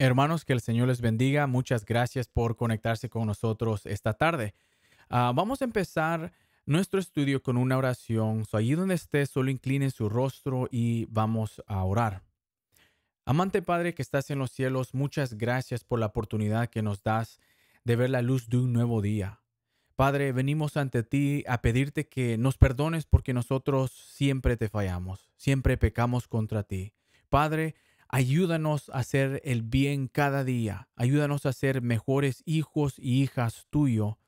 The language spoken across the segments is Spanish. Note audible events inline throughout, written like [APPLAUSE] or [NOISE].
Hermanos, que el Señor les bendiga. Muchas gracias por conectarse con nosotros esta tarde. Ah, vamos a empezar nuestro estudio con una oración. So, allí donde esté, solo incline su rostro y vamos a orar. Amante Padre que estás en los cielos, muchas gracias por la oportunidad que nos das de ver la luz de un nuevo día. Padre, venimos ante ti a pedirte que nos perdones porque nosotros siempre te fallamos, siempre pecamos contra ti. Padre, Ayúdanos a hacer el bien cada día. Ayúdanos a ser mejores hijos y hijas tuyo.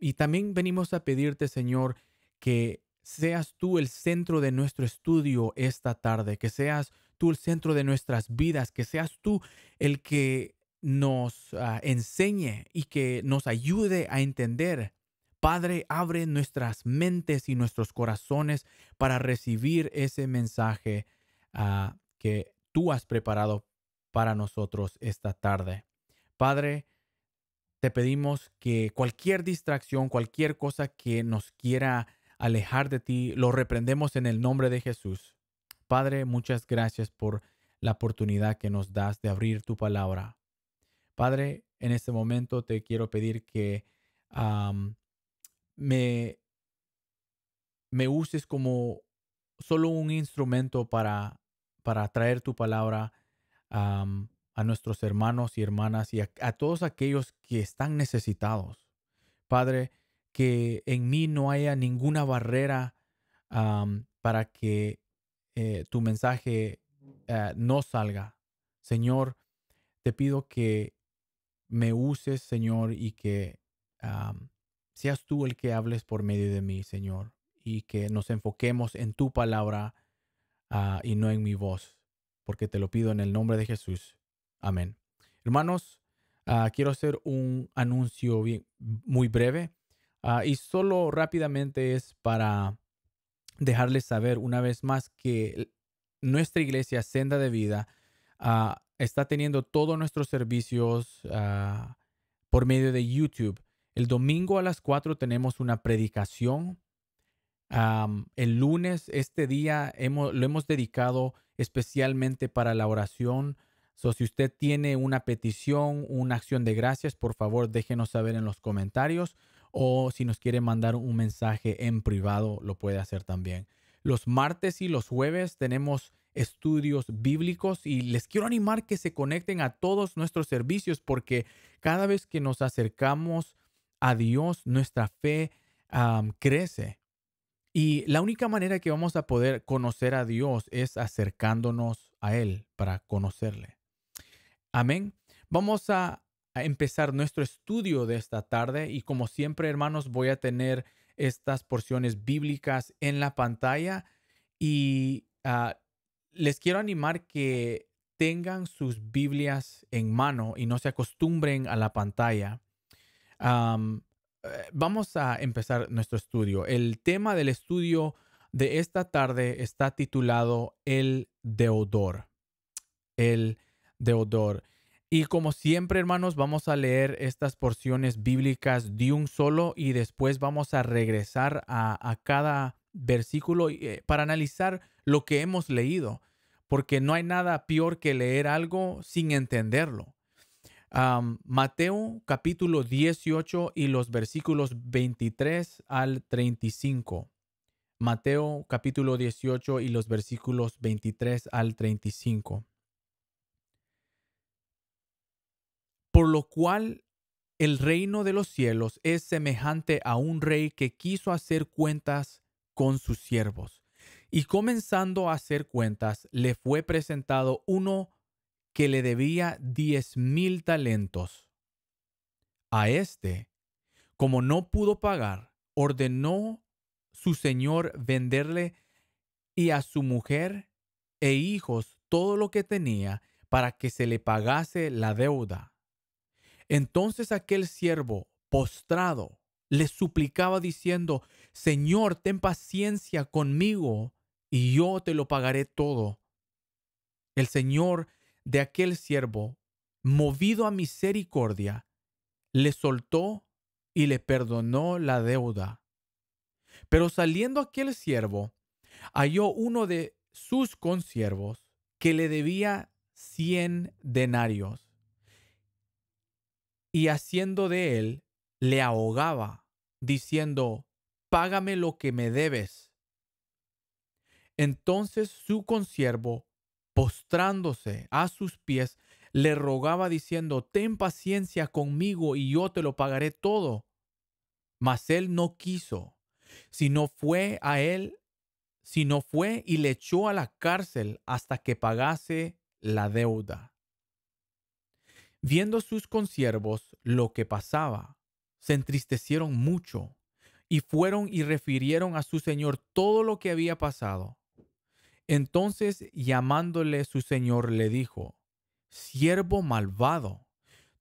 y también venimos a pedirte, Señor, que seas tú el centro de nuestro estudio esta tarde, que seas tú el centro de nuestras vidas, que seas tú el que nos ah, enseñe y que nos ayude a entender. Padre, abre nuestras mentes y nuestros corazones para recibir ese mensaje. Ah, que tú has preparado para nosotros esta tarde. Padre, te pedimos que cualquier distracción, cualquier cosa que nos quiera alejar de ti, lo reprendemos en el nombre de Jesús. Padre, muchas gracias por la oportunidad que nos das de abrir tu palabra. Padre, en este momento te quiero pedir que me, me uses como solo un instrumento para para traer tu palabra a nuestros hermanos y hermanas y a, todos aquellos que están necesitados. Padre, que en mí no haya ninguna barrera para que eh, tu mensaje eh, no salga. Señor, te pido que me uses, Señor, y que seas tú el que hables por medio de mí, Señor, y que nos enfoquemos en tu palabra Ah, y no en mi voz, porque te lo pido en el nombre de Jesús. Amén. Hermanos, ah, quiero hacer un anuncio muy breve ah, y solo rápidamente es para dejarles saber una vez más que nuestra iglesia Senda de Vida está teniendo todos nuestros servicios por medio de YouTube. El domingo a las 4 tenemos una predicación el lunes, este día, hemos, lo hemos dedicado especialmente para la oración. So, si usted tiene una petición, una acción de gracias, por favor déjenos saber en los comentarios o si nos quiere mandar un mensaje en privado, lo puede hacer también. Los martes y los jueves tenemos estudios bíblicos y les quiero animar que se conecten a todos nuestros servicios porque cada vez que nos acercamos a Dios, nuestra fe crece y la única manera que vamos a poder conocer a Dios es acercándonos a Él para conocerle. Amén. Vamos a, empezar nuestro estudio de esta tarde y como siempre hermanos voy a tener estas porciones bíblicas en la pantalla y ah, les quiero animar que tengan sus Biblias en mano y no se acostumbren a la pantalla. Eh, vamos a empezar nuestro estudio. El tema del estudio de esta tarde está titulado El Deodor. El deudor. Y como siempre, hermanos, vamos a leer estas porciones bíblicas de un solo y después vamos a regresar a, a cada versículo eh, para analizar lo que hemos leído, porque no hay nada peor que leer algo sin entenderlo. Mateo capítulo 18 y los versículos 23 al 35. Mateo capítulo 18 y los versículos 23 al 35. Por lo cual el reino de los cielos es semejante a un rey que quiso hacer cuentas con sus siervos. Y comenzando a hacer cuentas, le fue presentado uno que le debía diez mil talentos. A este, como no pudo pagar, ordenó su señor venderle y a su mujer e hijos todo lo que tenía para que se le pagase la deuda. Entonces aquel siervo, postrado, le suplicaba diciendo, Señor, ten paciencia conmigo y yo te lo pagaré todo. El Señor de aquel siervo, movido a misericordia, le soltó y le perdonó la deuda. Pero saliendo aquel siervo, halló uno de sus consiervos que le debía cien denarios, y haciendo de él, le ahogaba, diciendo, Págame lo que me debes. Entonces su consiervo postrándose a sus pies, le rogaba diciendo, ten paciencia conmigo y yo te lo pagaré todo. Mas él no quiso, sino fue a él, sino fue y le echó a la cárcel hasta que pagase la deuda. Viendo sus consiervos lo que pasaba, se entristecieron mucho y fueron y refirieron a su señor todo lo que había pasado. Entonces llamándole su señor le dijo, siervo malvado,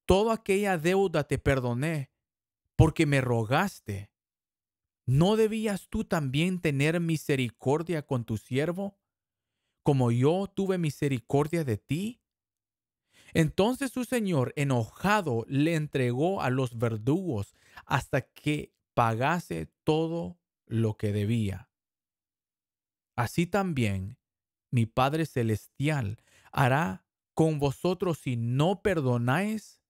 toda aquella deuda te perdoné porque me rogaste. ¿No debías tú también tener misericordia con tu siervo, como yo tuve misericordia de ti? Entonces su señor, enojado, le entregó a los verdugos hasta que pagase todo lo que debía. Así también mi Padre Celestial hará con vosotros si no perdonáis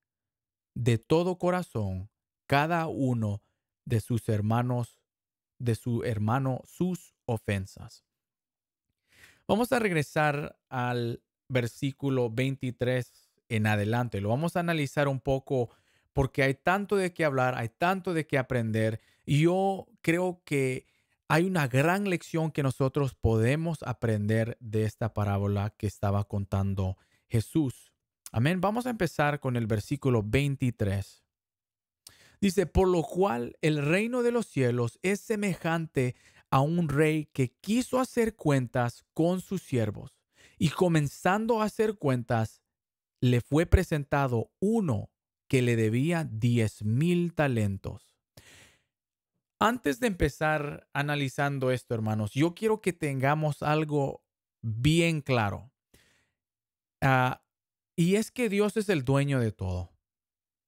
de todo corazón cada uno de sus hermanos, de su hermano, sus ofensas. Vamos a regresar al versículo 23 en adelante. Lo vamos a analizar un poco porque hay tanto de qué hablar, hay tanto de qué aprender. Y yo creo que hay una gran lección que nosotros podemos aprender de esta parábola que estaba contando Jesús. Amén. Vamos a empezar con el versículo 23. Dice, por lo cual el reino de los cielos es semejante a un rey que quiso hacer cuentas con sus siervos. Y comenzando a hacer cuentas, le fue presentado uno que le debía diez mil talentos. Antes de empezar analizando esto, hermanos, yo quiero que tengamos algo bien claro. Ah, y es que Dios es el dueño de todo.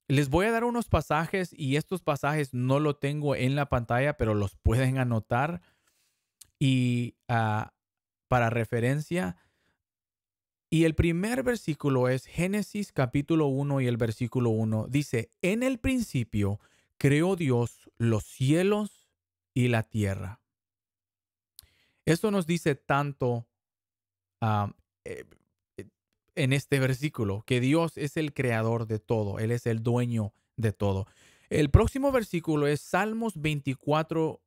Les voy a dar unos pasajes y estos pasajes no lo tengo en la pantalla, pero los pueden anotar. Y ah, para referencia, y el primer versículo es Génesis capítulo 1 y el versículo 1 dice, en el principio creó Dios los cielos y la tierra. Esto nos dice tanto ah, eh, eh, en este versículo, que Dios es el creador de todo, Él es el dueño de todo. El próximo versículo es Salmos 24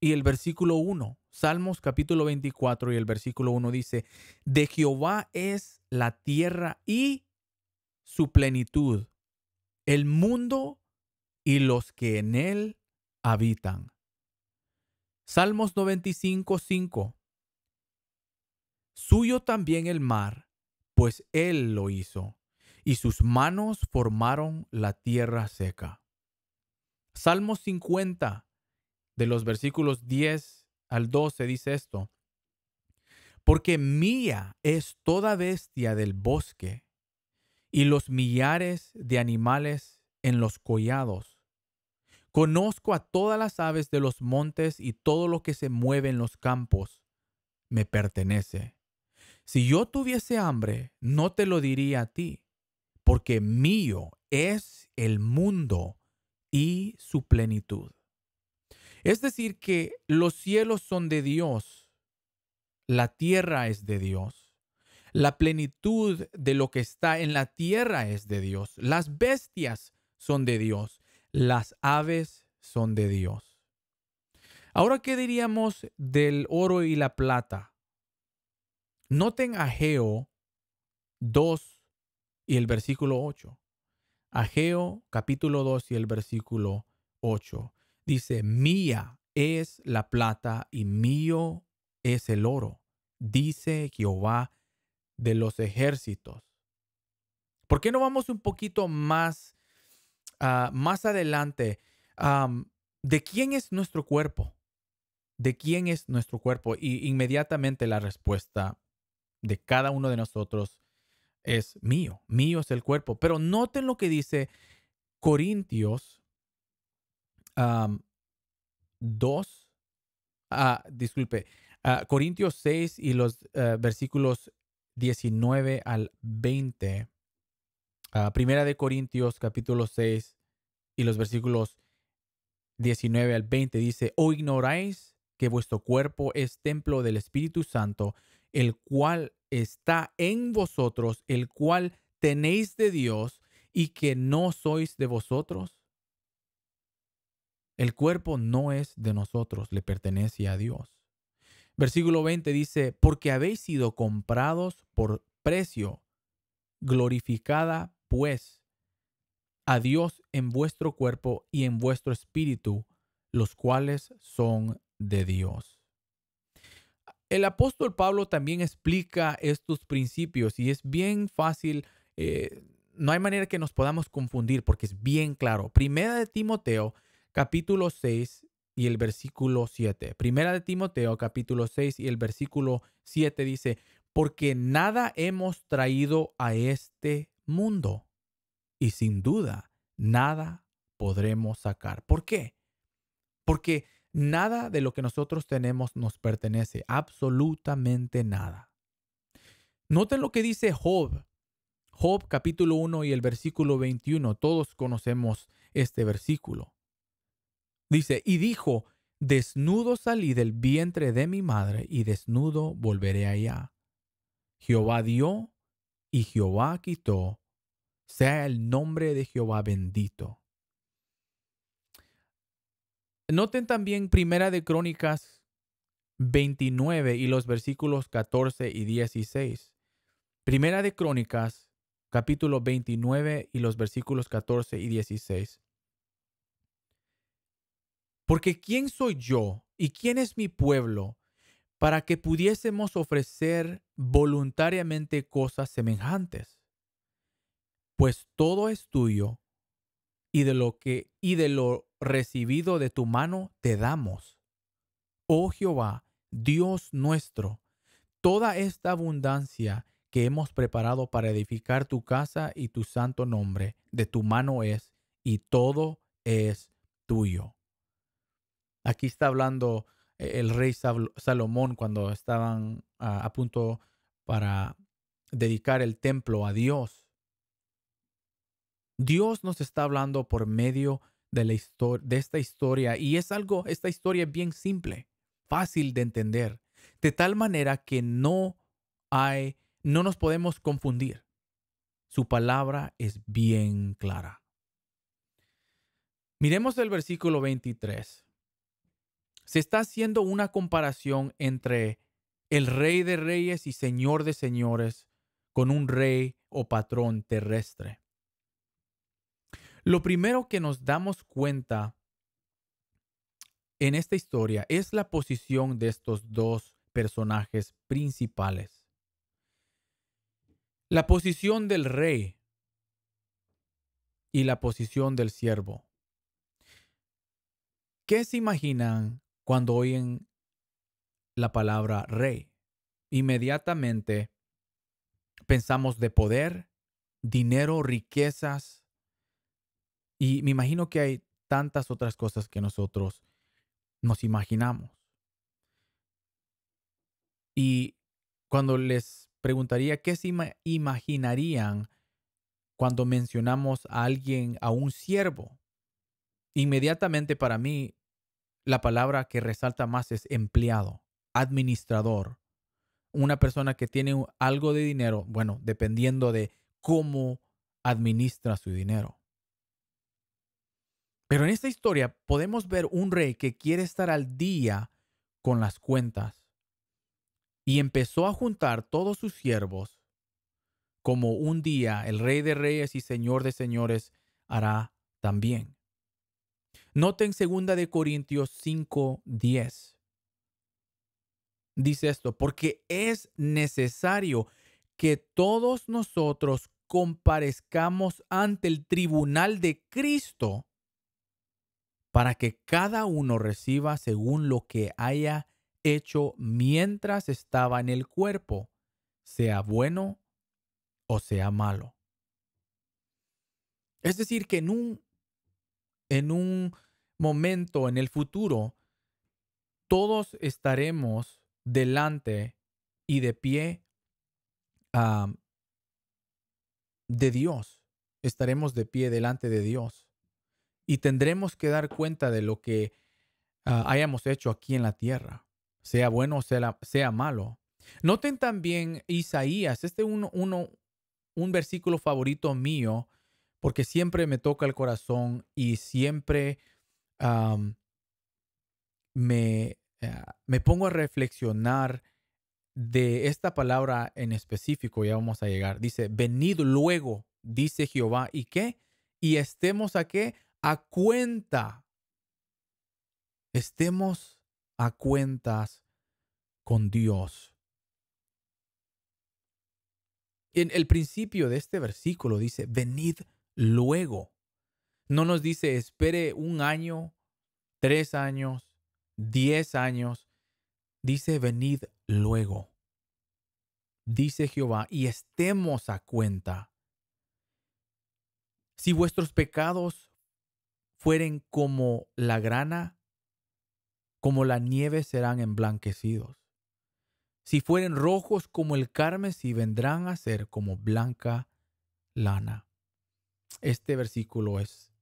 y el versículo 1. Salmos capítulo 24 y el versículo 1 dice, de Jehová es la tierra y su plenitud, el mundo y los que en él habitan. Salmos 95, 5. Suyo también el mar, pues él lo hizo, y sus manos formaron la tierra seca. Salmos 50, de los versículos 10 al 12, dice esto. Porque mía es toda bestia del bosque, y los millares de animales en los collados Conozco a todas las aves de los montes y todo lo que se mueve en los campos me pertenece. Si yo tuviese hambre, no te lo diría a ti, porque mío es el mundo y su plenitud. Es decir, que los cielos son de Dios, la tierra es de Dios, la plenitud de lo que está en la tierra es de Dios, las bestias son de Dios, las aves son de Dios. Ahora, ¿qué diríamos del oro y la plata? Noten Ageo 2 y el versículo 8. Ageo capítulo 2 y el versículo 8. Dice, mía es la plata y mío es el oro, dice Jehová de los ejércitos. ¿Por qué no vamos un poquito más Ah, más adelante, ¿de quién es nuestro cuerpo? ¿De quién es nuestro cuerpo? Y inmediatamente la respuesta de cada uno de nosotros es mío, mío es el cuerpo. Pero noten lo que dice Corintios 2, ah, disculpe, ah, Corintios 6 y los eh, versículos 19 al 20. Ah, primera de Corintios capítulo 6 y los versículos 19 al 20 dice, ¿o ignoráis que vuestro cuerpo es templo del Espíritu Santo, el cual está en vosotros, el cual tenéis de Dios y que no sois de vosotros? El cuerpo no es de nosotros, le pertenece a Dios. Versículo 20 dice, porque habéis sido comprados por precio, glorificada pues a Dios en vuestro cuerpo y en vuestro espíritu, los cuales son de Dios. El apóstol Pablo también explica estos principios y es bien fácil, eh, no hay manera que nos podamos confundir porque es bien claro. Primera de Timoteo, capítulo 6 y el versículo 7. Primera de Timoteo, capítulo 6 y el versículo 7 dice, porque nada hemos traído a este mundo. Y sin duda, nada podremos sacar. ¿Por qué? Porque nada de lo que nosotros tenemos nos pertenece, absolutamente nada. Noten lo que dice Job, Job capítulo 1 y el versículo 21, todos conocemos este versículo. Dice, y dijo, desnudo salí del vientre de mi madre y desnudo volveré allá. Jehová dio y Jehová quitó, sea el nombre de Jehová bendito. Noten también Primera de Crónicas 29 y los versículos 14 y 16. Primera de Crónicas, capítulo 29 y los versículos 14 y 16. Porque ¿quién soy yo y quién es mi pueblo para que pudiésemos ofrecer voluntariamente cosas semejantes? pues todo es tuyo y de lo que y de lo recibido de tu mano te damos. Oh Jehová, Dios nuestro, toda esta abundancia que hemos preparado para edificar tu casa y tu santo nombre, de tu mano es, y todo es tuyo. Aquí está hablando eh, el rey Salomón cuando estaban a, punto para dedicar el templo a Dios Dios nos está hablando por medio de, la esta historia y es algo, esta historia es bien simple, fácil de entender, de tal manera que no hay, no nos podemos confundir. Su palabra es bien clara. Miremos el versículo 23. Se está haciendo una comparación entre el rey de reyes y señor de señores con un rey o patrón terrestre. Lo primero que nos damos cuenta en esta historia es la posición de estos dos personajes principales. La posición del rey y la posición del siervo. ¿Qué se imaginan cuando oyen la palabra rey? Inmediatamente pensamos de poder, dinero, riquezas, y me imagino que hay tantas otras cosas que nosotros nos imaginamos. Y cuando les preguntaría qué se imaginarían cuando mencionamos a alguien, a un siervo, inmediatamente para mí la palabra que resalta más es empleado, administrador, una persona que tiene algo de dinero, bueno, dependiendo de cómo administra su dinero. Pero en esta historia podemos ver un rey que quiere estar al día con las cuentas y empezó a juntar todos sus siervos como un día el rey de reyes y señor de señores hará también. Noten segunda de Corintios 5:10. Dice esto, porque es necesario que todos nosotros comparezcamos ante el tribunal de Cristo para que cada uno reciba según lo que haya hecho mientras estaba en el cuerpo, sea bueno o sea malo. Es decir, que en un, en un momento en el futuro, todos estaremos delante y de pie de Dios. Estaremos de pie delante de Dios y tendremos que dar cuenta de lo que ah, hayamos hecho aquí en la tierra, sea bueno o sea, malo. Noten también Isaías, este uno, un versículo favorito mío, porque siempre me toca el corazón y siempre me, ah, me pongo a reflexionar de esta palabra en específico, ya vamos a llegar. Dice, venid luego, dice Jehová, ¿y qué? Y estemos a qué? a cuenta. Estemos a cuentas con Dios. En el principio de este versículo dice, venid luego. No nos dice, espere un año, tres años, diez años. Dice, venid luego. Dice Jehová, y estemos a cuenta. Si vuestros pecados fueren como la grana, como la nieve serán emblanquecidos. Si fueren rojos como el carmesí, vendrán a ser como blanca lana. Este versículo es,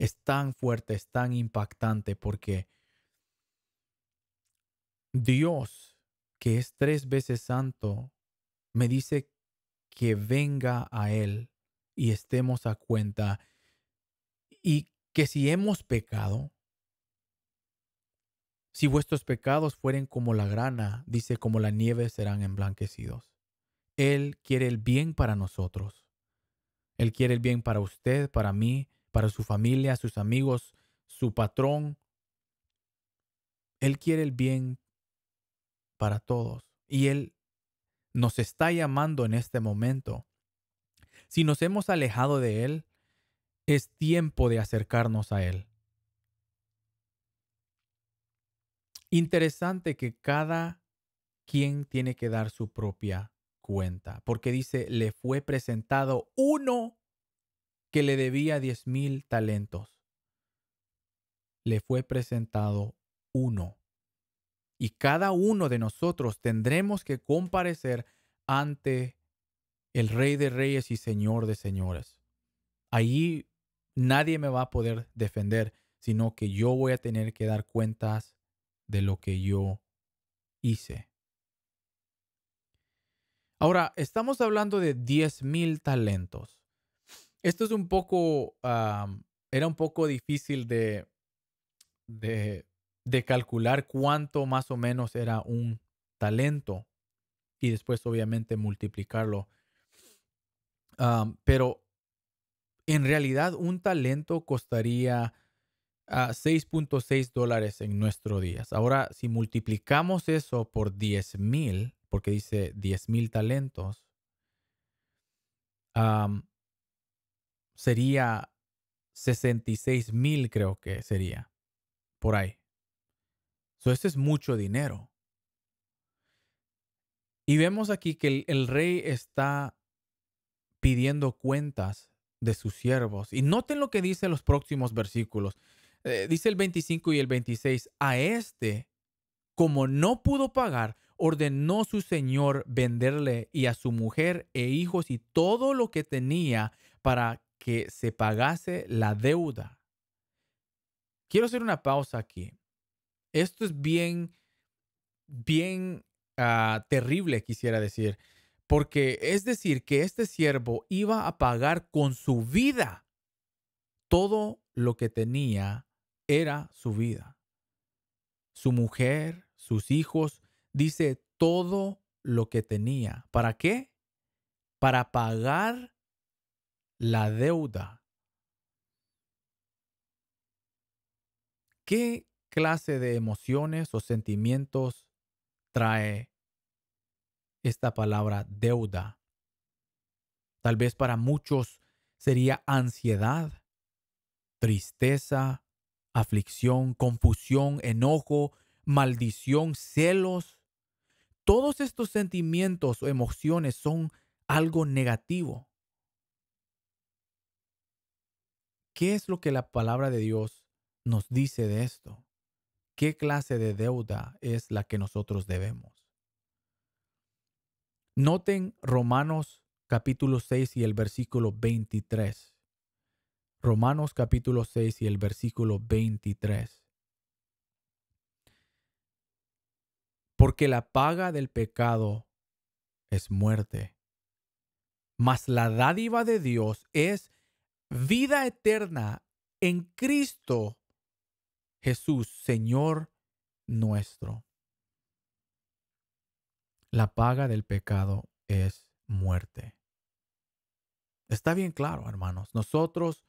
es tan fuerte, es tan impactante, porque Dios, que es tres veces santo, me dice que venga a Él y estemos a cuenta. Y que si hemos pecado, si vuestros pecados fueren como la grana, dice, como la nieve serán emblanquecidos. Él quiere el bien para nosotros. Él quiere el bien para usted, para mí, para su familia, sus amigos, su patrón. Él quiere el bien para todos. Y Él nos está llamando en este momento. Si nos hemos alejado de Él, es tiempo de acercarnos a Él. Interesante que cada quien tiene que dar su propia cuenta, porque dice, le fue presentado uno que le debía diez mil talentos. Le fue presentado uno. Y cada uno de nosotros tendremos que comparecer ante el Rey de Reyes y Señor de Señores. Allí nadie me va a poder defender, sino que yo voy a tener que dar cuentas de lo que yo hice. Ahora, estamos hablando de 10 mil talentos. Esto es un poco, era un poco difícil de, de, de calcular cuánto más o menos era un talento y después obviamente multiplicarlo. pero en realidad, un talento costaría a ah, 6.6 dólares en nuestros días. Ahora, si multiplicamos eso por 10,000, mil, porque dice 10,000 mil talentos, sería 66 mil, creo que sería, por ahí. eso es mucho dinero. Y vemos aquí que el rey está pidiendo cuentas de sus siervos. Y noten lo que dice los próximos versículos. Eh, dice el 25 y el 26, a este, como no pudo pagar, ordenó su señor venderle y a su mujer e hijos y todo lo que tenía para que se pagase la deuda. Quiero hacer una pausa aquí. Esto es bien, bien ah, terrible, quisiera decir. Porque es decir, que este siervo iba a pagar con su vida. Todo lo que tenía era su vida. Su mujer, sus hijos, dice todo lo que tenía. ¿Para qué? Para pagar la deuda. ¿Qué clase de emociones o sentimientos trae esta palabra deuda. Tal vez para muchos sería ansiedad, tristeza, aflicción, confusión, enojo, maldición, celos. Todos estos sentimientos o emociones son algo negativo. ¿Qué es lo que la palabra de Dios nos dice de esto? ¿Qué clase de deuda es la que nosotros debemos? Noten Romanos capítulo 6 y el versículo 23. Romanos capítulo 6 y el versículo 23. Porque la paga del pecado es muerte, mas la dádiva de Dios es vida eterna en Cristo Jesús, Señor nuestro. La paga del pecado es muerte. Está bien claro, hermanos. Nosotros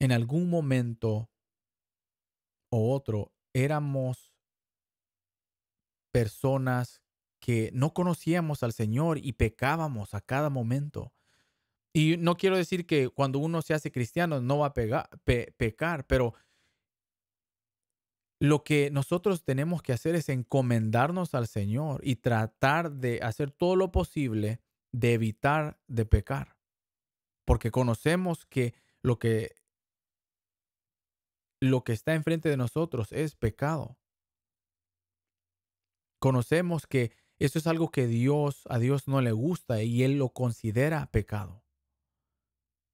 en algún momento o otro éramos personas que no conocíamos al Señor y pecábamos a cada momento. Y no quiero decir que cuando uno se hace cristiano no va a pecar, pero lo que nosotros tenemos que hacer es encomendarnos al Señor y tratar de hacer todo lo posible de evitar de pecar. Porque conocemos que lo que lo que está enfrente de nosotros es pecado. Conocemos que eso es algo que Dios a Dios no le gusta y él lo considera pecado.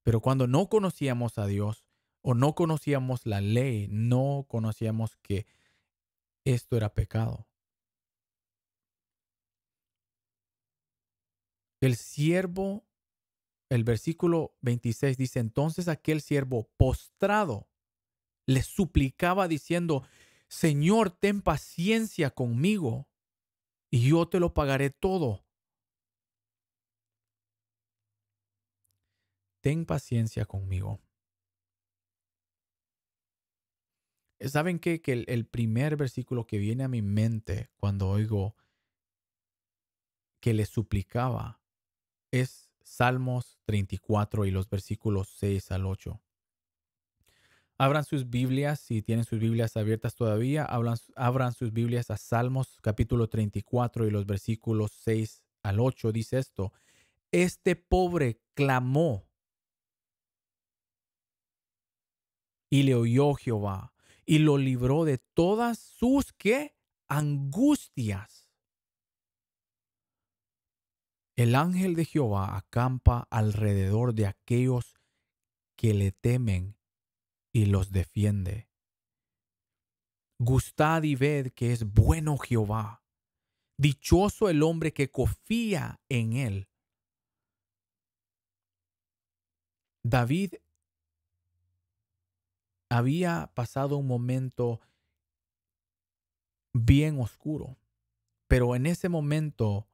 Pero cuando no conocíamos a Dios, o no conocíamos la ley, no conocíamos que esto era pecado. El siervo, el versículo 26 dice, entonces aquel siervo postrado le suplicaba diciendo, Señor, ten paciencia conmigo y yo te lo pagaré todo. Ten paciencia conmigo. ¿Saben qué? Que el, primer versículo que viene a mi mente cuando oigo que le suplicaba es Salmos 34 y los versículos 6 al 8. Abran sus Biblias, si tienen sus Biblias abiertas todavía, abran, sus Biblias a Salmos capítulo 34 y los versículos 6 al 8. Dice esto, este pobre clamó y le oyó Jehová y lo libró de todas sus ¿qué? angustias. El ángel de Jehová acampa alrededor de aquellos que le temen y los defiende. Gustad y ved que es bueno Jehová. Dichoso el hombre que confía en él. David había pasado un momento bien oscuro, pero en ese momento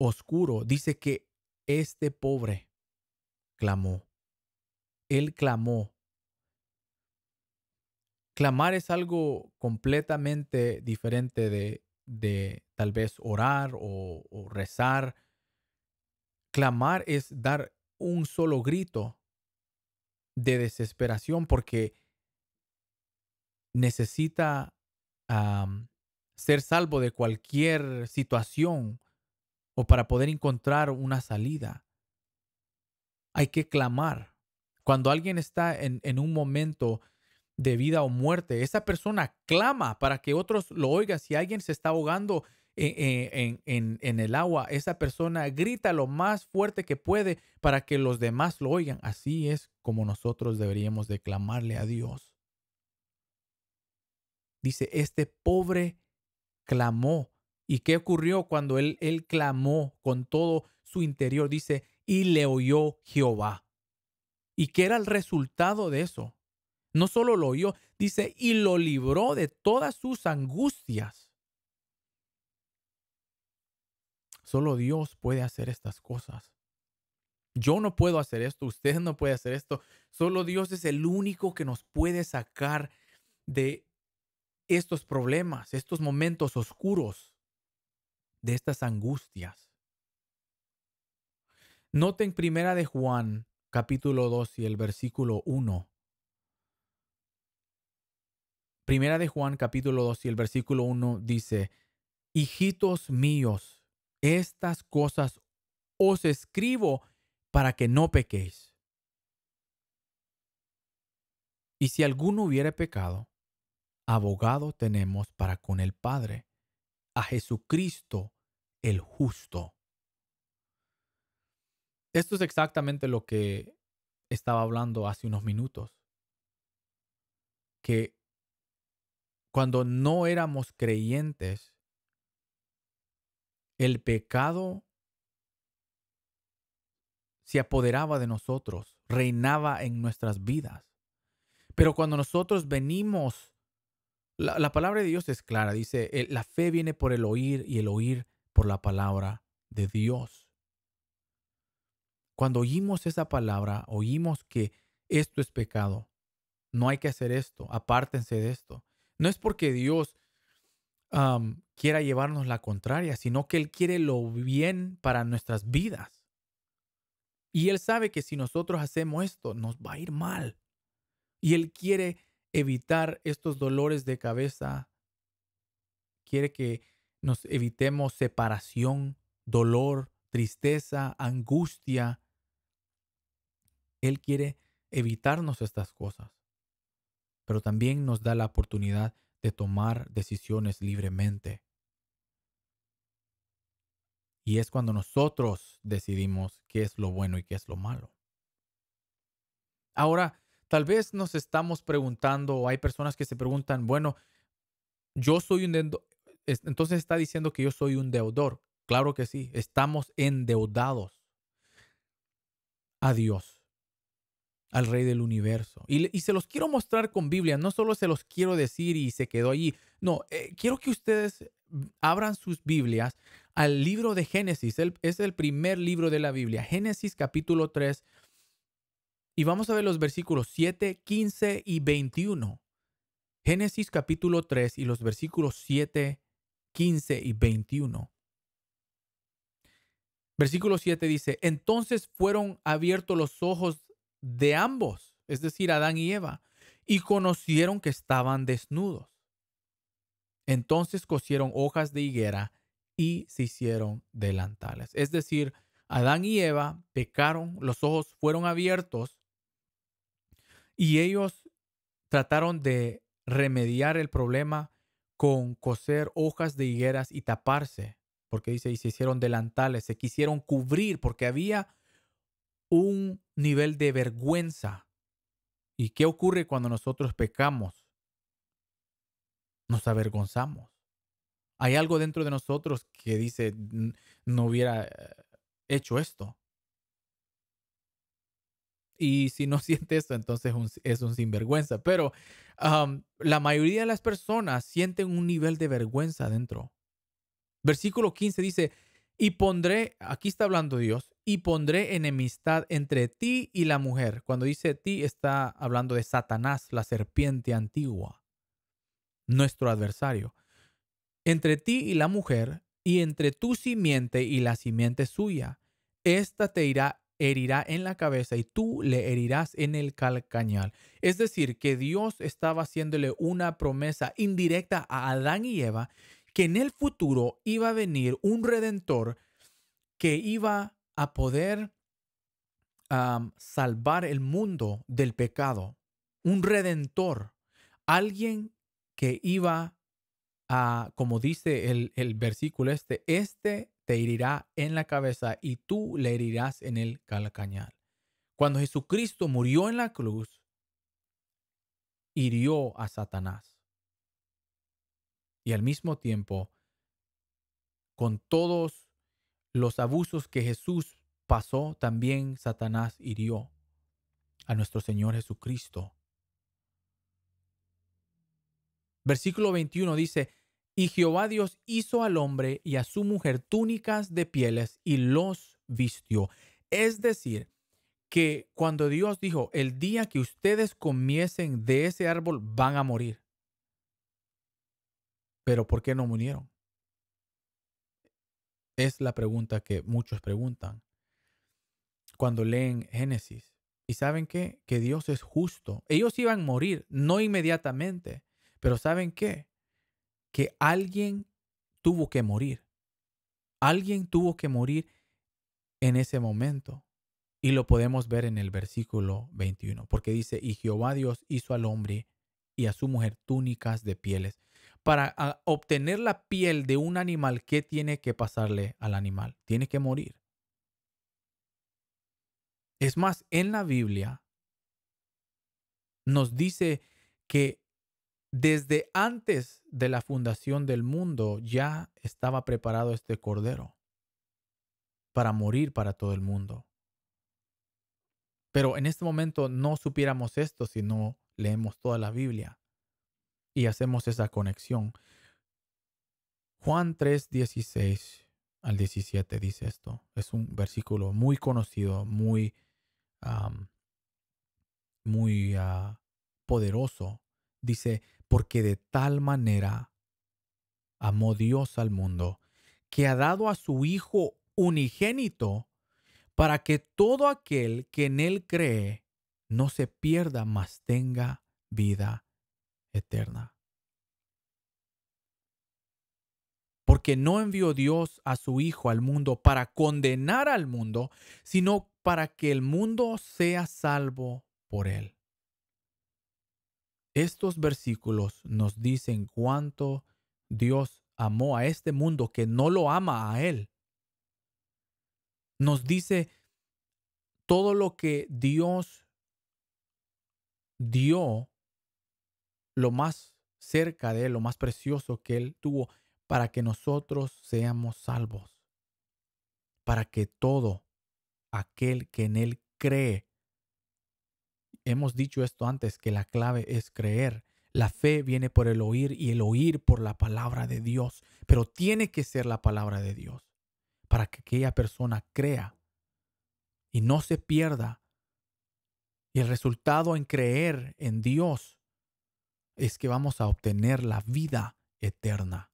oscuro dice que este pobre clamó. Él clamó. Clamar es algo completamente diferente de, tal vez orar o rezar. Clamar es dar un solo grito de desesperación porque necesita ser salvo de cualquier situación o para poder encontrar una salida. Hay que clamar. Cuando alguien está en, en un momento de vida o muerte, esa persona clama para que otros lo oigan. Si alguien se está ahogando, eh, eh, en, el agua, esa persona grita lo más fuerte que puede para que los demás lo oigan. Así es como nosotros deberíamos clamarle a Dios. Dice, este pobre clamó. ¿Y qué ocurrió cuando él, él clamó con todo su interior? Dice, y le oyó Jehová. ¿Y qué era el resultado de eso? No solo lo oyó, dice, y lo libró de todas sus angustias. Solo Dios puede hacer estas cosas. Yo no puedo hacer esto, usted no puede hacer esto. Solo Dios es el único que nos puede sacar de estos problemas, estos momentos oscuros, de estas angustias. Noten primera de Juan, capítulo 2 y el versículo 1. Primera de Juan, capítulo 2 y el versículo 1 dice, Hijitos míos, estas cosas os escribo para que no pequéis. Y si alguno hubiere pecado, abogado tenemos para con el Padre, a Jesucristo el justo. Esto es exactamente lo que estaba hablando hace unos minutos, que cuando no éramos creyentes, el pecado se apoderaba de nosotros, reinaba en nuestras vidas. Pero cuando nosotros venimos, la, palabra de Dios es clara, dice, la fe viene por el oír y el oír por la palabra de Dios. Cuando oímos esa palabra, oímos que esto es pecado, no hay que hacer esto, apártense de esto. No es porque Dios quiera llevarnos la contraria, sino que Él quiere lo bien para nuestras vidas. Y Él sabe que si nosotros hacemos esto, nos va a ir mal. Y Él quiere evitar estos dolores de cabeza. Quiere que nos evitemos separación, dolor, tristeza, angustia. Él quiere evitarnos estas cosas. Pero también nos da la oportunidad de tomar decisiones libremente. Y es cuando nosotros decidimos qué es lo bueno y qué es lo malo. Ahora, tal vez nos estamos preguntando, o hay personas que se preguntan, bueno, yo soy un deudor, entonces está diciendo que yo soy un deudor. Claro que sí, estamos endeudados a Dios, al Rey del Universo. Y, se los quiero mostrar con Biblia, no solo se los quiero decir y se quedó allí. No, eh, quiero que ustedes abran sus Biblias al libro de Génesis. es el primer libro de la Biblia, Génesis capítulo 3. Y vamos a ver los versículos 7, 15 y 21. Génesis capítulo 3 y los versículos 7, 15 y 21. Versículo 7 dice, entonces fueron abiertos los ojos de ambos, es decir, Adán y Eva, y conocieron que estaban desnudos entonces cosieron hojas de higuera y se hicieron delantales. Es decir, Adán y Eva pecaron, los ojos fueron abiertos y ellos trataron de remediar el problema con coser hojas de higueras y taparse, porque dice, y se hicieron delantales, se quisieron cubrir porque había un nivel de vergüenza. ¿Y qué ocurre cuando nosotros pecamos? nos avergonzamos. Hay algo dentro de nosotros que dice, no hubiera eh, hecho esto. Y si no [LAUGHS] siente eso, entonces es un sinvergüenza. Pero la mayoría de las personas sienten un nivel de vergüenza dentro. Versículo 15 dice, y pondré, aquí está hablando Dios, y pondré enemistad entre ti y la mujer. Cuando dice ti, está hablando de Satanás, la serpiente antigua nuestro adversario, entre ti y la mujer, y entre tu simiente y la simiente suya. Esta te irá, herirá en la cabeza y tú le herirás en el calcañal. Es decir, que Dios estaba haciéndole una promesa indirecta a Adán y Eva que en el futuro iba a venir un redentor que iba a poder salvar el mundo del pecado, un redentor, alguien que iba a, como dice el, versículo este, este te herirá en la cabeza y tú le herirás en el calcañal. Cuando Jesucristo murió en la cruz, hirió a Satanás. Y al mismo tiempo, con todos los abusos que Jesús pasó, también Satanás hirió a nuestro Señor Jesucristo. Versículo 21 dice, y Jehová Dios hizo al hombre y a su mujer túnicas de pieles y los vistió. Es decir, que cuando Dios dijo, el día que ustedes comiesen de ese árbol van a morir. Pero ¿por qué no murieron? Es la pregunta que muchos preguntan cuando leen Génesis. ¿Y saben qué? Que Dios es justo. Ellos iban a morir, no inmediatamente, pero ¿saben qué? Que alguien tuvo que morir. Alguien tuvo que morir en ese momento. Y lo podemos ver en el versículo 21, porque dice, y Jehová Dios hizo al hombre y a su mujer túnicas de pieles. Para ah, obtener la piel de un animal, ¿qué tiene que pasarle al animal? Tiene que morir. Es más, en la Biblia nos dice que desde antes de la fundación del mundo ya estaba preparado este cordero para morir para todo el mundo. Pero en este momento no supiéramos esto si no leemos toda la Biblia y hacemos esa conexión. Juan 3, 16 al 17 dice esto. Es un versículo muy conocido, muy, muy ah, poderoso Dice, porque de tal manera amó Dios al mundo, que ha dado a su Hijo unigénito, para que todo aquel que en Él cree no se pierda, mas tenga vida eterna. Porque no envió Dios a su Hijo al mundo para condenar al mundo, sino para que el mundo sea salvo por Él. Estos versículos nos dicen cuánto Dios amó a este mundo que no lo ama a Él. Nos dice todo lo que Dios dio, lo más cerca de Él, lo más precioso que Él tuvo, para que nosotros seamos salvos, para que todo aquel que en Él cree Hemos dicho esto antes, que la clave es creer. La fe viene por el oír y el oír por la palabra de Dios, pero tiene que ser la palabra de Dios para que aquella persona crea y no se pierda. Y el resultado en creer en Dios es que vamos a obtener la vida eterna.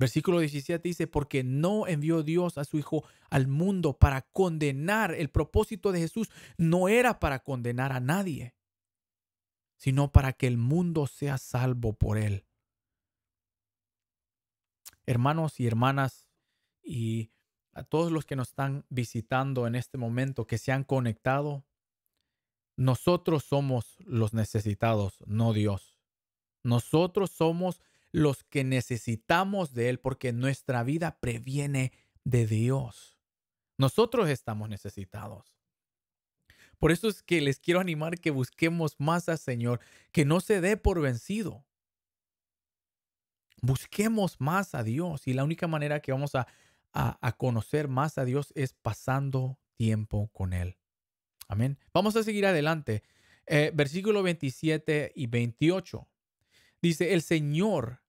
Versículo 17 dice, porque no envió Dios a su Hijo al mundo para condenar. El propósito de Jesús no era para condenar a nadie, sino para que el mundo sea salvo por él. Hermanos y hermanas, y a todos los que nos están visitando en este momento, que se han conectado, nosotros somos los necesitados, no Dios. Nosotros somos los que necesitamos de Él porque nuestra vida previene de Dios. Nosotros estamos necesitados. Por eso es que les quiero animar que busquemos más al Señor, que no se dé por vencido. Busquemos más a Dios y la única manera que vamos a, conocer más a Dios es pasando tiempo con Él. Amén. Vamos a seguir adelante. Eh, versículo 27 y 28. Dice, el Señor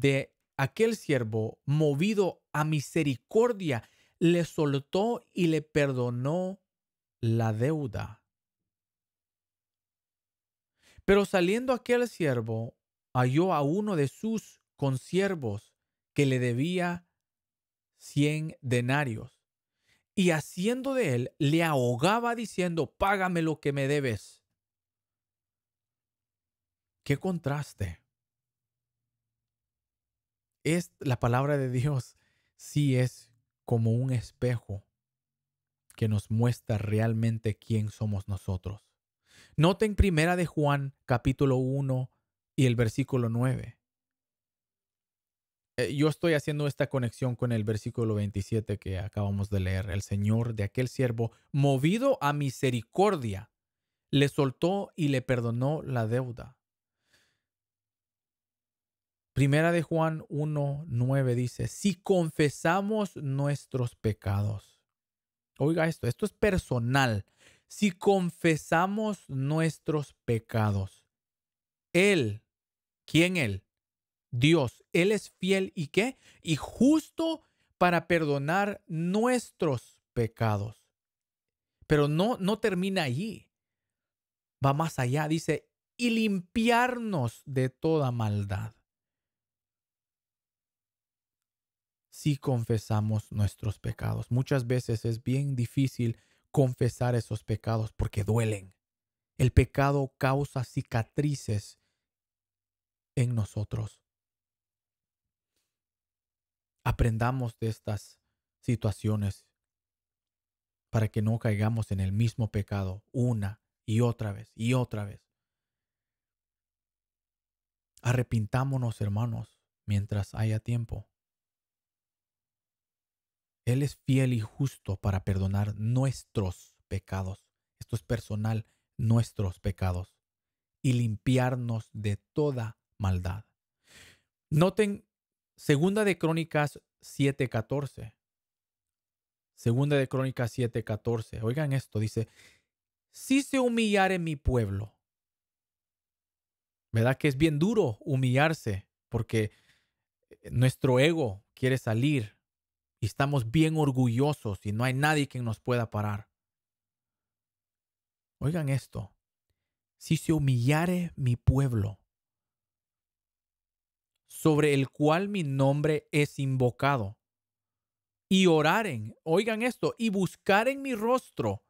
de aquel siervo, movido a misericordia, le soltó y le perdonó la deuda. Pero saliendo aquel siervo, halló a uno de sus consiervos que le debía cien denarios, y haciendo de él, le ahogaba diciendo, págame lo que me debes. Qué contraste es la palabra de Dios sí es como un espejo que nos muestra realmente quién somos nosotros. Noten primera de Juan capítulo 1 y el versículo 9. Eh, yo estoy haciendo esta conexión con el versículo 27 que acabamos de leer. El Señor de aquel siervo, movido a misericordia, le soltó y le perdonó la deuda. Primera de Juan 1.9 dice, si confesamos nuestros pecados, oiga esto, esto es personal, si confesamos nuestros pecados, Él, ¿quién Él? Dios, Él es fiel y qué? Y justo para perdonar nuestros pecados. Pero no, no termina allí, va más allá, dice, y limpiarnos de toda maldad. si confesamos nuestros pecados. Muchas veces es bien difícil confesar esos pecados porque duelen. El pecado causa cicatrices en nosotros. Aprendamos de estas situaciones para que no caigamos en el mismo pecado una y otra vez y otra vez. Arrepintámonos, hermanos, mientras haya tiempo. Él es fiel y justo para perdonar nuestros pecados. Esto es personal, nuestros pecados. Y limpiarnos de toda maldad. Noten Segunda de Crónicas 7:14. Segunda de Crónicas 7:14. Oigan esto, dice, si se humillare mi pueblo. ¿Verdad que es bien duro humillarse porque eh, nuestro ego quiere salir y estamos bien orgullosos y no hay nadie que nos pueda parar. Oigan esto, si se humillare mi pueblo, sobre el cual mi nombre es invocado, y oraren, oigan esto, y buscaren mi rostro,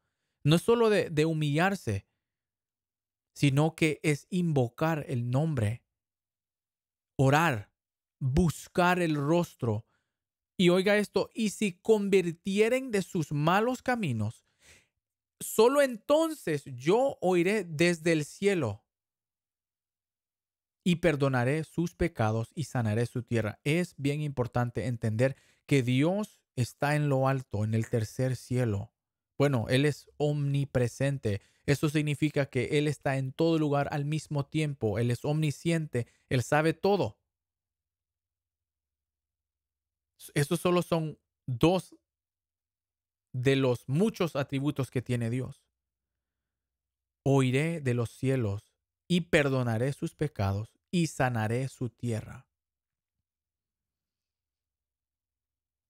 no es solo de, de humillarse, sino que es invocar el nombre, orar, buscar el rostro, y oiga esto, y si convirtieren de sus malos caminos, solo entonces yo oiré desde el cielo y perdonaré sus pecados y sanaré su tierra. Es bien importante entender que Dios está en lo alto, en el tercer cielo. Bueno, Él es omnipresente. Eso significa que Él está en todo lugar al mismo tiempo. Él es omnisciente. Él sabe todo. Estos solo son dos de los muchos atributos que tiene Dios. Oiré de los cielos y perdonaré sus pecados y sanaré su tierra.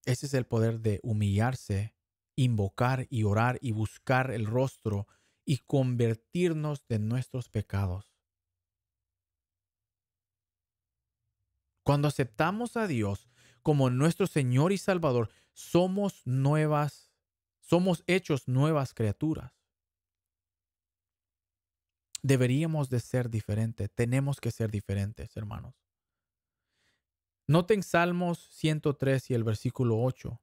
Ese es el poder de humillarse, invocar y orar y buscar el rostro y convertirnos de nuestros pecados. Cuando aceptamos a Dios, como nuestro Señor y Salvador, somos nuevas, somos hechos nuevas criaturas. Deberíamos de ser diferentes, tenemos que ser diferentes, hermanos. Noten Salmos 103 y el versículo 8.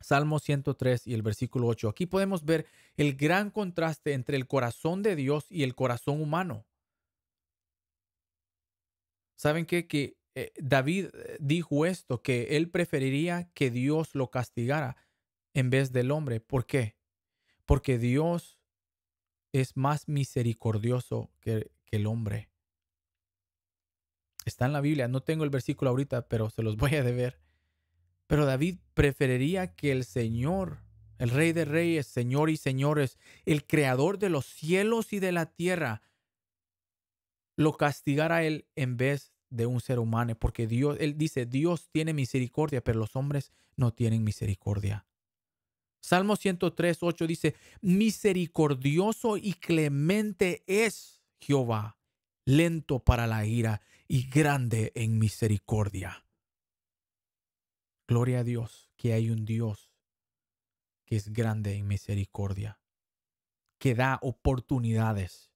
Salmos 103 y el versículo 8. Aquí podemos ver el gran contraste entre el corazón de Dios y el corazón humano. ¿Saben qué? Que eh, David eh, dijo esto, que él preferiría que Dios lo castigara en vez del hombre. ¿Por qué? Porque Dios es más misericordioso que, el hombre. Está en la Biblia, no tengo el versículo ahorita, pero se los voy a deber. Pero David preferiría que el Señor, el Rey de Reyes, Señor y Señores, el Creador de los cielos y de la tierra, lo castigara a él en vez de un ser humano, porque Dios, Él dice, Dios tiene misericordia, pero los hombres no tienen misericordia. Salmo 103, 8 dice, misericordioso y clemente es Jehová, lento para la ira y grande en misericordia. Gloria a Dios que hay un Dios que es grande en misericordia, que da oportunidades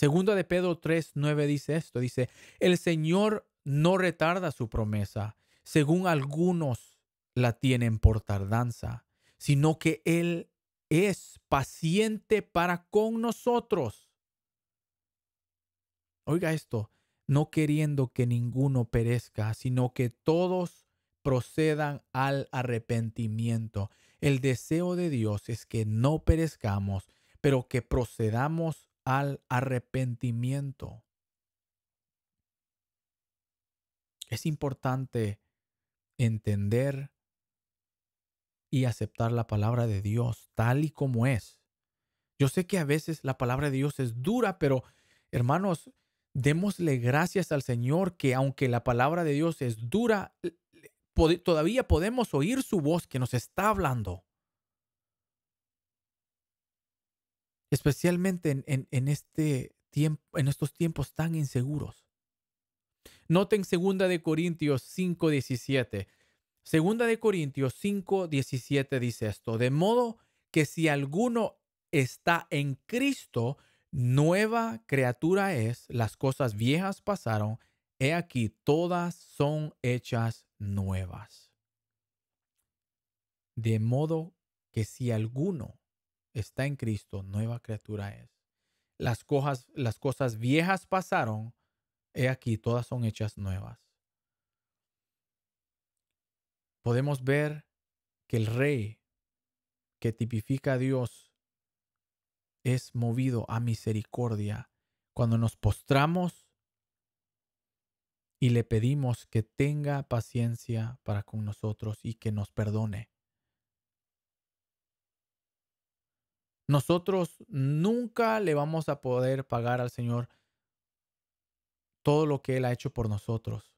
Segunda de Pedro 3:9 dice esto, dice, "El Señor no retarda su promesa, según algunos la tienen por tardanza, sino que él es paciente para con nosotros." Oiga esto, no queriendo que ninguno perezca, sino que todos procedan al arrepentimiento. El deseo de Dios es que no perezcamos, pero que procedamos al arrepentimiento. Es importante entender y aceptar la palabra de Dios tal y como es. Yo sé que a veces la palabra de Dios es dura, pero hermanos, démosle gracias al Señor que aunque la palabra de Dios es dura, todavía podemos oír su voz que nos está hablando. especialmente en, este tiempo, en estos tiempos tan inseguros. Noten 2 de Corintios 5:17. Segunda de Corintios 5:17 dice esto, de modo que si alguno está en Cristo, nueva criatura es, las cosas viejas pasaron, he aquí todas son hechas nuevas. De modo que si alguno está en Cristo, nueva criatura es. Las, las cosas viejas pasaron, he aquí, todas son hechas nuevas. Podemos ver que el rey que tipifica a Dios es movido a misericordia cuando nos postramos y le pedimos que tenga paciencia para con nosotros y que nos perdone. Nosotros nunca le vamos a poder pagar al Señor todo lo que Él ha hecho por nosotros.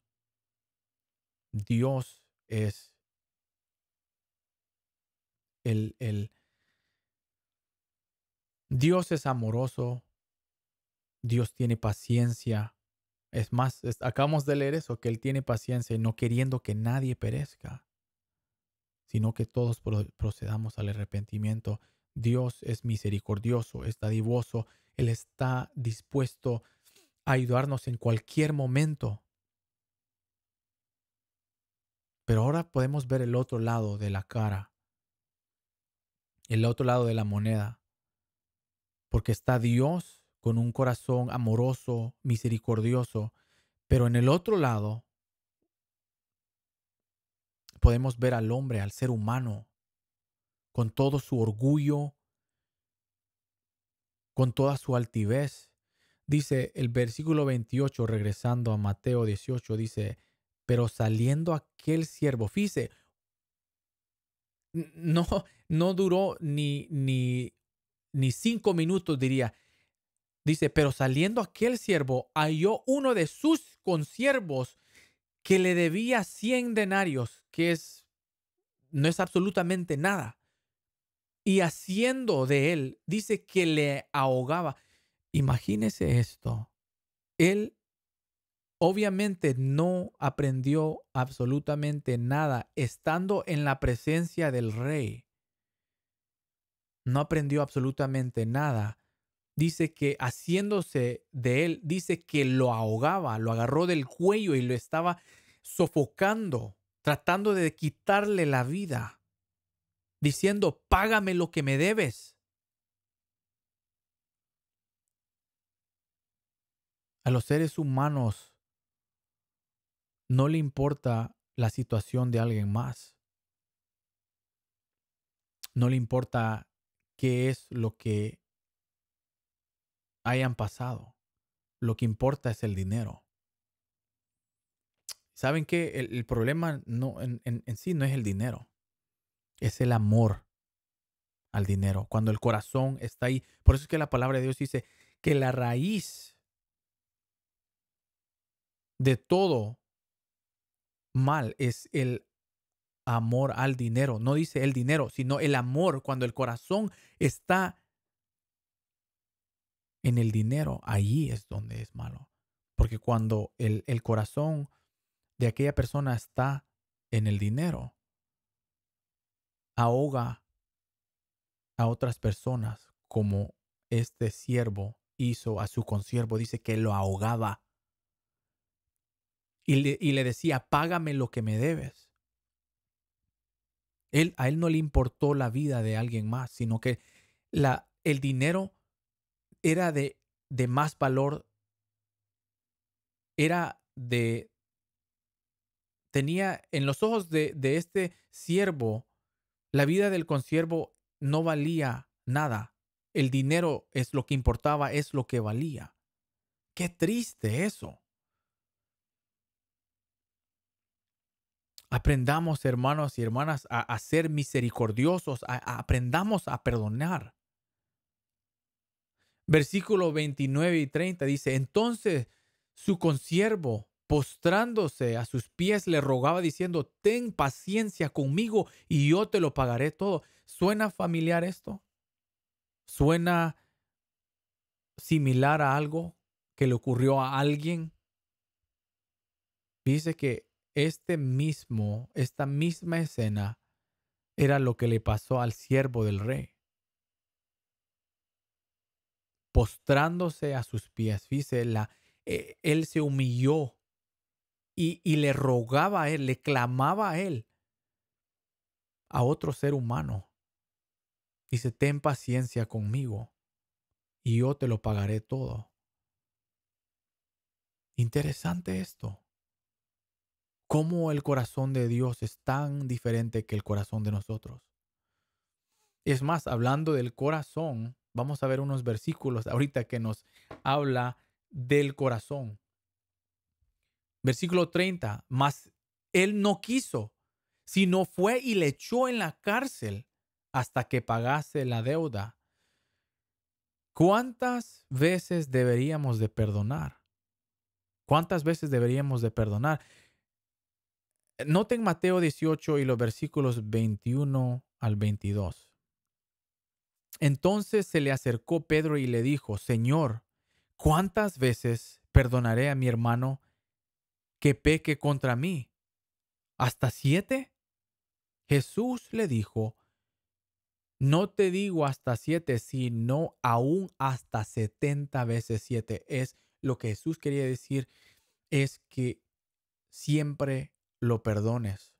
Dios es el, Dios es amoroso, Dios tiene paciencia. Es más, acabamos de leer eso, que Él tiene paciencia y no queriendo que nadie perezca, sino que todos procedamos al arrepentimiento. Dios es misericordioso, está divoso. Él está dispuesto a ayudarnos en cualquier momento. Pero ahora podemos ver el otro lado de la cara, el otro lado de la moneda, porque está Dios con un corazón amoroso, misericordioso, pero en el otro lado podemos ver al hombre, al ser humano, con todo su orgullo, con toda su altivez. Dice el versículo 28, regresando a Mateo 18, dice, pero saliendo aquel siervo, fíjese, no, no duró ni, ni, ni cinco minutos, diría. Dice, pero saliendo aquel siervo, halló uno de sus consiervos que le debía 100 denarios, que es, no es absolutamente nada y haciendo de él, dice que le ahogaba. Imagínese esto. Él obviamente no aprendió absolutamente nada estando en la presencia del rey. No aprendió absolutamente nada. Dice que haciéndose de él, dice que lo ahogaba, lo agarró del cuello y lo estaba sofocando, tratando de quitarle la vida diciendo, págame lo que me debes. A los seres humanos no le importa la situación de alguien más. No le importa qué es lo que hayan pasado. Lo que importa es el dinero. ¿Saben que el, problema no, en sí no es el dinero es el amor al dinero, cuando el corazón está ahí. Por eso es que la palabra de Dios dice que la raíz de todo mal es el amor al dinero. No dice el dinero, sino el amor. Cuando el corazón está en el dinero, ahí es donde es malo. Porque cuando el, el corazón de aquella persona está en el dinero, ahoga a otras personas como este siervo hizo a su consiervo. Dice que lo ahogaba. Y le, decía, págame lo que me debes. Él, a él no le importó la vida de alguien más, sino que la, el dinero era de, de más valor, era de... Tenía en los ojos de este siervo, la vida del consiervo no valía nada. El dinero es lo que importaba, es lo que valía. Qué triste eso. Aprendamos, hermanos y hermanas, a, ser misericordiosos, aprendamos a perdonar. Versículo 29 y 30 dice, entonces su consiervo postrándose a sus pies le rogaba diciendo, ten paciencia conmigo y yo te lo pagaré todo. ¿Suena familiar esto? ¿Suena similar a algo que le ocurrió a alguien? Dice que este mismo, esta misma escena era lo que le pasó al siervo del rey. Postrándose a sus pies, dice, la, eh, él se humilló y, le rogaba a él, le clamaba a él, a otro ser humano. Dice, ten paciencia conmigo y yo te lo pagaré todo. Interesante esto. Cómo el corazón de Dios es tan diferente que el corazón de nosotros. Es más, hablando del corazón, vamos a ver unos versículos ahorita que nos habla del corazón. Versículo 30, mas él no quiso, sino fue y le echó en la cárcel hasta que pagase la deuda. ¿Cuántas veces deberíamos de perdonar? ¿Cuántas veces deberíamos de perdonar? Noten Mateo 18 y los versículos 21 al 22. Entonces se le acercó Pedro y le dijo, Señor, ¿cuántas veces perdonaré a mi hermano que peque contra mí. ¿Hasta siete? Jesús le dijo, no te digo hasta siete, sino aún hasta setenta veces siete. Es lo que Jesús quería decir, es que siempre lo perdones.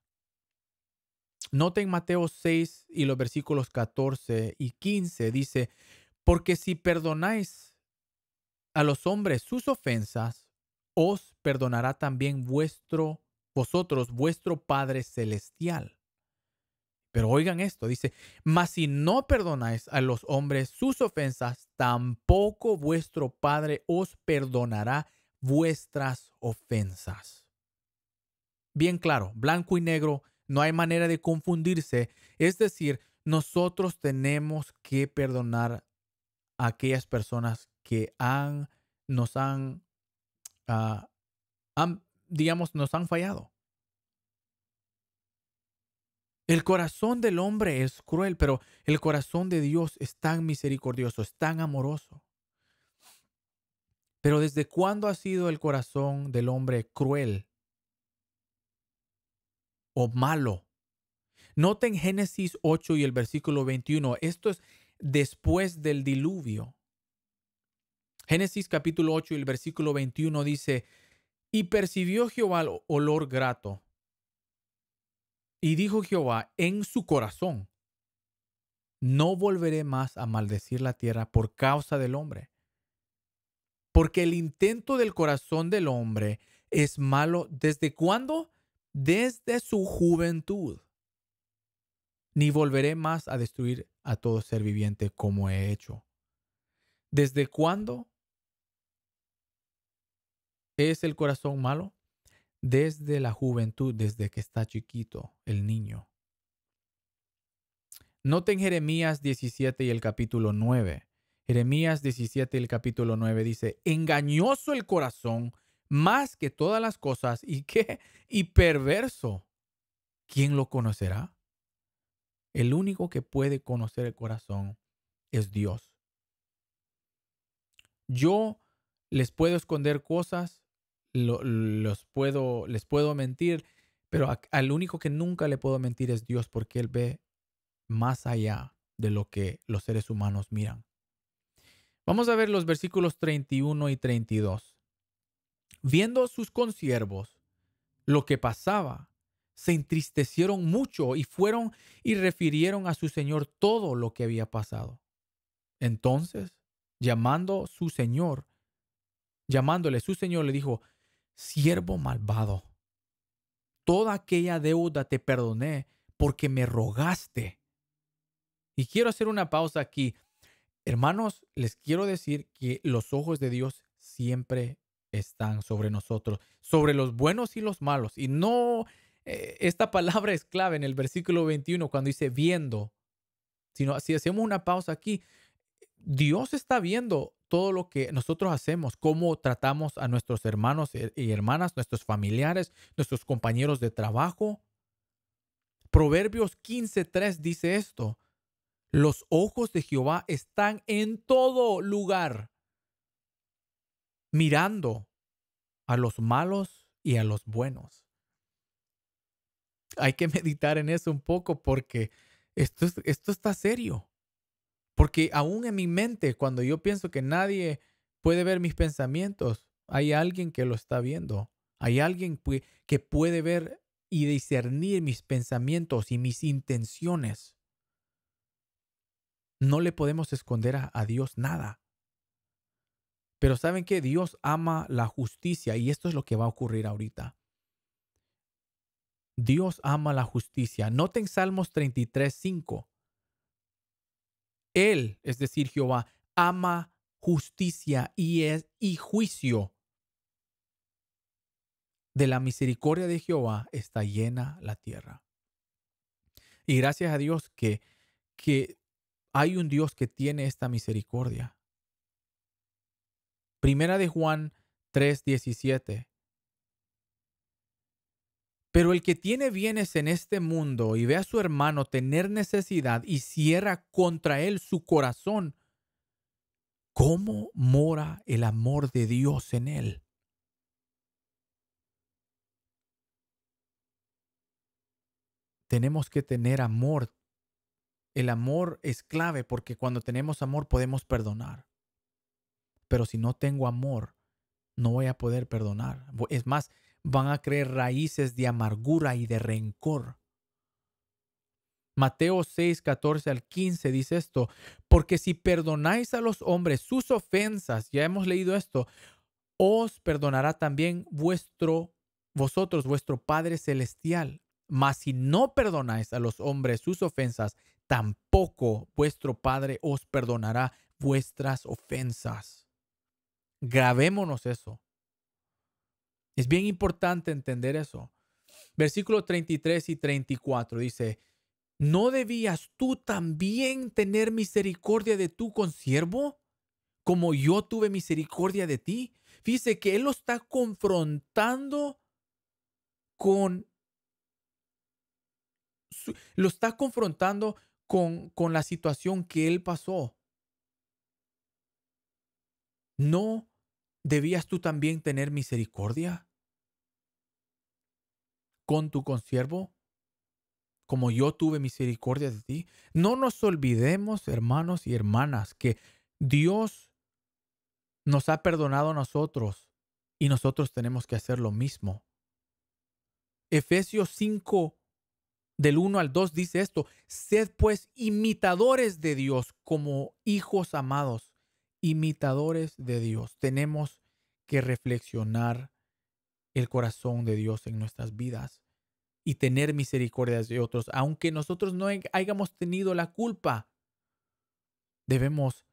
Noten Mateo 6 y los versículos 14 y 15 dice, porque si perdonáis a los hombres sus ofensas, os perdonará también vuestro, vosotros, vuestro Padre Celestial. Pero oigan esto, dice, mas si no perdonáis a los hombres sus ofensas, tampoco vuestro Padre os perdonará vuestras ofensas. Bien claro, blanco y negro, no hay manera de confundirse. Es decir, nosotros tenemos que perdonar a aquellas personas que han, nos han ah, digamos, nos han fallado. El corazón del hombre es cruel, pero el corazón de Dios es tan misericordioso, es tan amoroso. Pero ¿desde cuándo ha sido el corazón del hombre cruel o malo? Noten Génesis 8 y el versículo 21. Esto es después del diluvio. Génesis capítulo 8 y el versículo 21 dice, y percibió Jehová el olor grato. Y dijo Jehová en su corazón, no volveré más a maldecir la tierra por causa del hombre, porque el intento del corazón del hombre es malo desde cuándo? Desde su juventud. Ni volveré más a destruir a todo ser viviente como he hecho. ¿Desde cuándo? es el corazón malo? Desde la juventud, desde que está chiquito el niño. Noten Jeremías 17 y el capítulo 9. Jeremías 17 y el capítulo 9 dice, engañoso el corazón más que todas las cosas y qué, y perverso. ¿Quién lo conocerá? El único que puede conocer el corazón es Dios. Yo les puedo esconder cosas los puedo, les puedo mentir, pero al único que nunca le puedo mentir es Dios porque Él ve más allá de lo que los seres humanos miran. Vamos a ver los versículos 31 y 32. Viendo sus consiervos lo que pasaba, se entristecieron mucho y fueron y refirieron a su señor todo lo que había pasado. Entonces, llamando su señor, llamándole su señor, le dijo, siervo malvado, toda aquella deuda te perdoné porque me rogaste. Y quiero hacer una pausa aquí. Hermanos, les quiero decir que los ojos de Dios siempre están sobre nosotros, sobre los buenos y los malos. Y no, eh, esta palabra es clave en el versículo 21 cuando dice viendo, sino si hacemos una pausa aquí, Dios está viendo todo lo que nosotros hacemos, cómo tratamos a nuestros hermanos eh, y hermanas, nuestros familiares, nuestros compañeros de trabajo. Proverbios 15.3 dice esto. Los ojos de Jehová están en todo lugar, mirando a los malos y a los buenos. Hay que [LAUGHS] meditar en eso un poco porque esto, esto está serio. Porque aún en mi mente, cuando yo pienso que nadie puede ver mis pensamientos, hay alguien que lo está viendo. Hay alguien que puede ver y discernir mis pensamientos y mis intenciones. No le podemos esconder a, Dios nada. Pero saben que Dios ama la justicia y esto es lo que va a ocurrir ahorita. Dios ama la justicia. Noten Salmos 33, 5. Él, es decir, Jehová, ama justicia y, es, y juicio. De la misericordia de Jehová está llena la tierra. Y gracias a Dios que, que hay un Dios que tiene esta misericordia. Primera de Juan 3:17 pero el que tiene bienes en este mundo y ve a su hermano tener necesidad y cierra contra él su corazón, ¿cómo mora el amor de Dios en él? Tenemos que tener amor. El amor es clave porque cuando tenemos amor podemos perdonar. Pero si no tengo amor, no voy a poder perdonar. Es más, van a creer raíces de amargura y de rencor. Mateo 6, 14 al 15 dice esto, porque si perdonáis a los hombres sus ofensas, ya hemos leído esto, os perdonará también vuestro, vosotros, vuestro Padre Celestial. Mas si no perdonáis a los hombres sus ofensas, tampoco vuestro Padre os perdonará vuestras ofensas. Grabémonos eso. Es bien importante entender eso. Versículos 33 y 34 dice, ¿no debías tú también tener misericordia de tu consiervo? Como yo tuve misericordia de ti. Dice que él lo está confrontando con... lo está confrontando con, con la situación que él pasó. No ¿debías tú también tener misericordia con tu consiervo, como yo tuve misericordia de ti? No nos olvidemos, hermanos y hermanas, que Dios nos ha perdonado a nosotros y nosotros tenemos que hacer lo mismo. Efesios 5, del 1 al 2 dice esto, sed pues imitadores de Dios como hijos amados imitadores de Dios. Tenemos que reflexionar el corazón de Dios en nuestras vidas y tener misericordia de otros, aunque nosotros no hayamos tenido la culpa. Debemos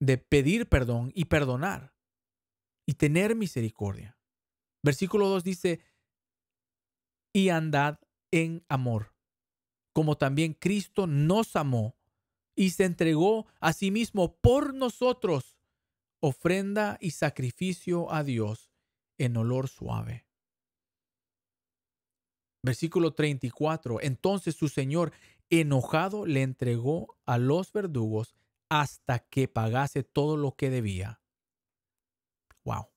de pedir perdón y perdonar y tener misericordia. Versículo 2 dice, y andad en amor, como también Cristo nos amó y se entregó a sí mismo por nosotros, ofrenda y sacrificio a Dios en olor suave. Versículo 34. Entonces su Señor, enojado, le entregó a los verdugos hasta que pagase todo lo que debía. Wow.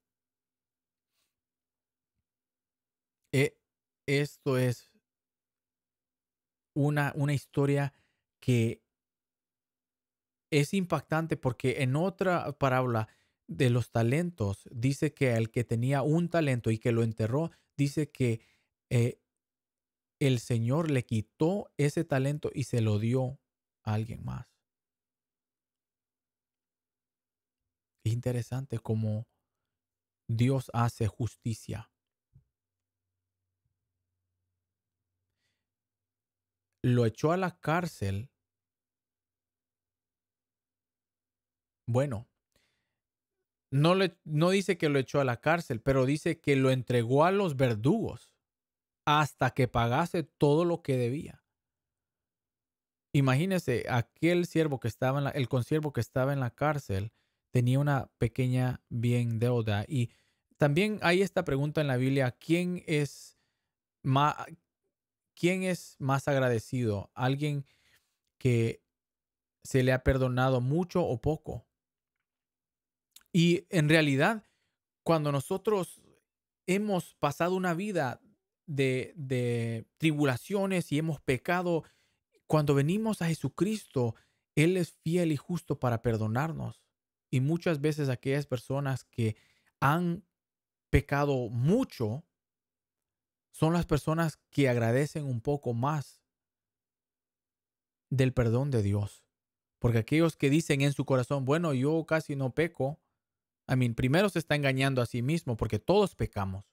Eh, esto es una, una historia que es impactante porque en otra parábola de los talentos dice que el que tenía un talento y que lo enterró, dice que eh, el Señor le quitó ese talento y se lo dio a alguien más. Es interesante cómo Dios hace justicia. Lo echó a la cárcel Bueno, no, le, no dice que lo echó a la cárcel, pero dice que lo entregó a los verdugos hasta que pagase todo lo que debía. Imagínese, aquel siervo que estaba en la, el consiervo que estaba en la cárcel tenía una pequeña bien deuda. Y también hay esta pregunta en la Biblia: ¿quién es más, quién es más agradecido? ¿Alguien que se le ha perdonado mucho o poco? Y en realidad, cuando nosotros hemos pasado una vida de, tribulaciones y hemos pecado, cuando venimos a Jesucristo, Él es fiel y justo para perdonarnos. Y muchas veces aquellas personas que han pecado mucho son las personas que agradecen un poco más del perdón de Dios. Porque aquellos que dicen en su corazón, bueno, yo casi no peco, I primero se está engañando a sí mismo porque todos pecamos.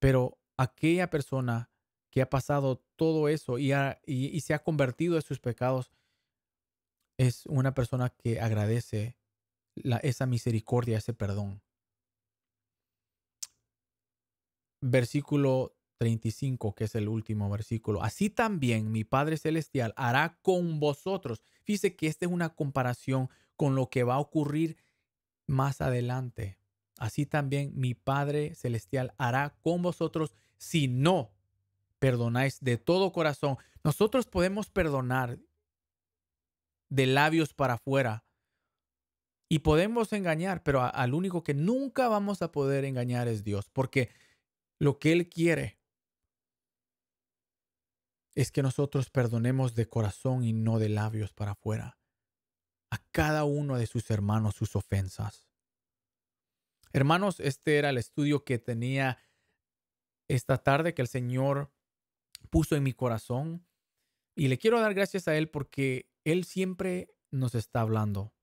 Pero aquella persona que ha pasado todo eso y, se ha convertido en sus pecados es una persona que agradece esa misericordia, ese perdón. Versículo 35, que es el último versículo. Así también mi Padre Celestial hará con vosotros. Dice que esta es una comparación con lo que va a ocurrir más adelante. Así también mi Padre Celestial hará con vosotros si no perdonáis de todo corazón. Nosotros podemos perdonar de labios para afuera y podemos engañar, pero al único que nunca vamos a poder engañar es Dios, porque lo que Él quiere es que nosotros perdonemos de corazón y no de labios para afuera a cada uno de sus hermanos sus ofensas. Hermanos, este era el estudio que tenía esta tarde que el Señor puso en mi corazón y le quiero dar gracias a Él porque Él siempre nos está hablando.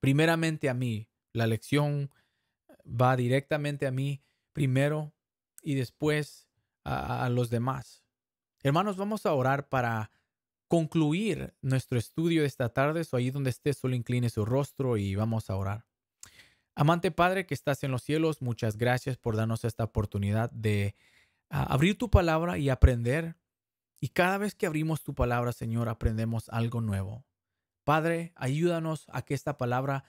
Primeramente a mí, la lección va directamente a mí primero y después a, a los demás. Hermanos, vamos a orar para concluir nuestro estudio de esta tarde, o ahí donde esté, solo incline su rostro y vamos a orar. Amante Padre que estás en los cielos, muchas gracias por darnos esta oportunidad de ah, abrir tu palabra y aprender. Y cada vez que abrimos tu palabra, Señor, aprendemos algo nuevo. Padre, ayúdanos a que esta palabra,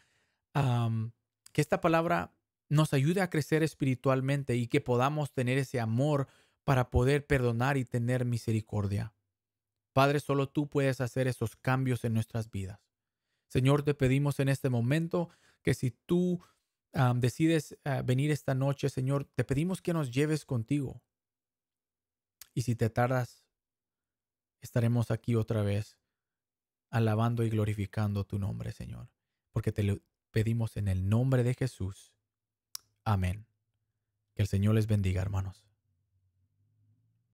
que esta palabra nos ayude a crecer espiritualmente y que podamos tener ese amor para poder perdonar y tener misericordia. Padre, solo tú puedes hacer esos cambios en nuestras vidas. Señor, te pedimos en este momento que si tú decides ah, venir esta noche, Señor, te pedimos que nos lleves contigo. Y si te tardas, estaremos aquí otra vez alabando y glorificando tu nombre, Señor, porque te lo pedimos en el nombre de Jesús. Amén. Que el Señor les bendiga, hermanos.